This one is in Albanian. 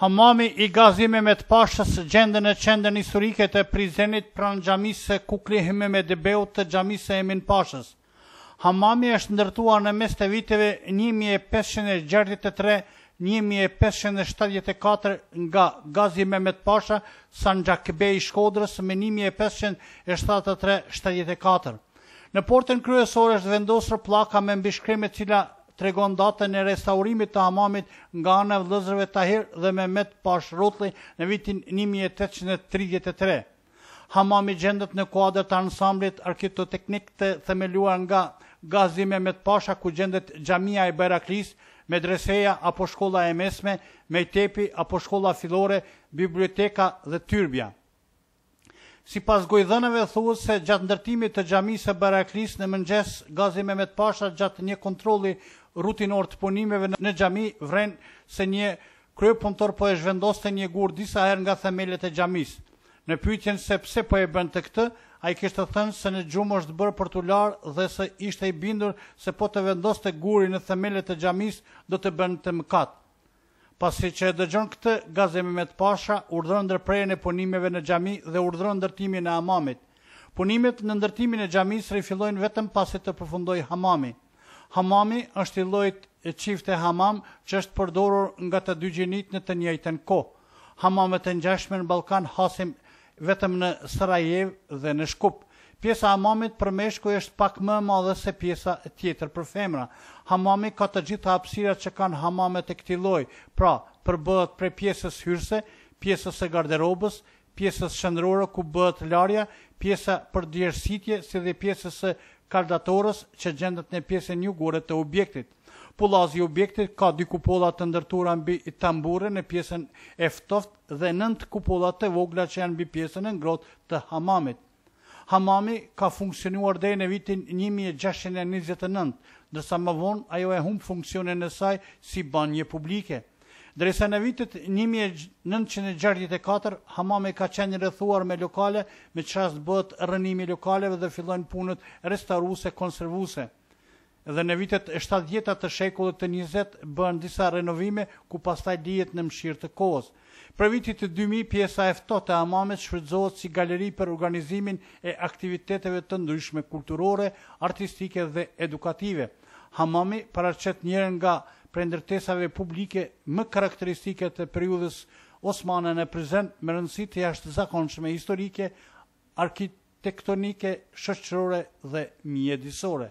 Hamami i gazime me të pashës gjendën e qendën i suriket e prizenit pranë gjamise kuklihime me dëbeut të gjamise e min pashës. Hamami është ndërtuar në mes të viteve 1563-1574 nga gazime me të pashës i Shkodrës me 1573-74. Në portën kryesore është vendosër plaka me mbishkrimet cila të regon datën e restaurimit të hamamit nga anë e vëllëzërve të dhe me metë pashrotli në vitin 1833. Hamami gjendët në kuadrë të ansamblit arkitoteknik të themeluar nga gazime me të pasha ku gjendët xhamia e Beraklis, Medreseja apo Shkolla e Mesme, Mejtepi apo Shkolla Filore, Biblioteka dhe Tyrbja. Si pas gojëdhënëve, thuhet se gjatë ndërtimit të gjamisë e Baraklis në mëngjes gazi Mehmet Pasha gjatë një kontroli rutinor të punimeve në gjami vren se një krye punëtor po e zhvendoste një gur disa herë nga themelet e gjamisë. Në pyetjen se pse po e bën të këtë, a i kishtë të thënë se në gjumë është bërë për tu larë dhe se ishte i bindur se po të vendoste guri në themelet e xhamisë do të bënte të mëkatë pasi që e dëgjon këtë gazemi me të pasha, urdhërën dërprejën e punimeve në gjami dhe urdhërën ndërtimin e hamamit. Punimet në ndërtimin e gjami së vetëm pasi të përfundoj hamami. Hamami është i lojt e qift e hamam që është përdorur nga të dy gjenit në të njëjtën ko. Hamamet e njashme në Balkan hasim vetëm në Sarajev dhe në Shkupë pjesa e hamamit për meshkuj është pak më e madhe se pjesa e tjetër për femra. Hamami ka të gjitha hapësirat që kanë hamamet e këtij lloji. Pra, përbëhet prej pjesës hyrëse, pjesës së garderobës, pjesës shëndrore ku bëhet larja, pjesa për djersitje, si dhe pjesës së kardatorës që gjendet në pjesën jugore të objektit. Pullazi i objektit ka dy kupolla të ndërtuara mbi tambure në pjesën e ftoft dhe nëntë kupolla të vogla që janë mbi pjesën e ngrohtë të hamamit. Hamami ka funksionuar dhe në vitin 1629, ndërsa më vonë ajo e humë funksionin në saj si banje publike. Dresa në vitit 1964, Hamami ka qenë rëthuar me lokale, me qasë bëtë rënimi lokaleve dhe fillojnë punët restauruse, konservuse dhe në vitet 70-at të shekullit të 20-et bën disa renovime ku pastaj dihet në mshirë të kohës. Për vitit të 2000 pjesa e ftohtë e Amamit shfrytëzohet si galeri për organizimin e aktiviteteve të ndryshme kulturore, artistike dhe edukative. Hamami paraqet njërën nga prendërtesave publike më karakteristike të periudhës osmane në prezent me rëndësi të jashtëzakonshme historike, arkitektonike, shoqërore dhe mjedisore.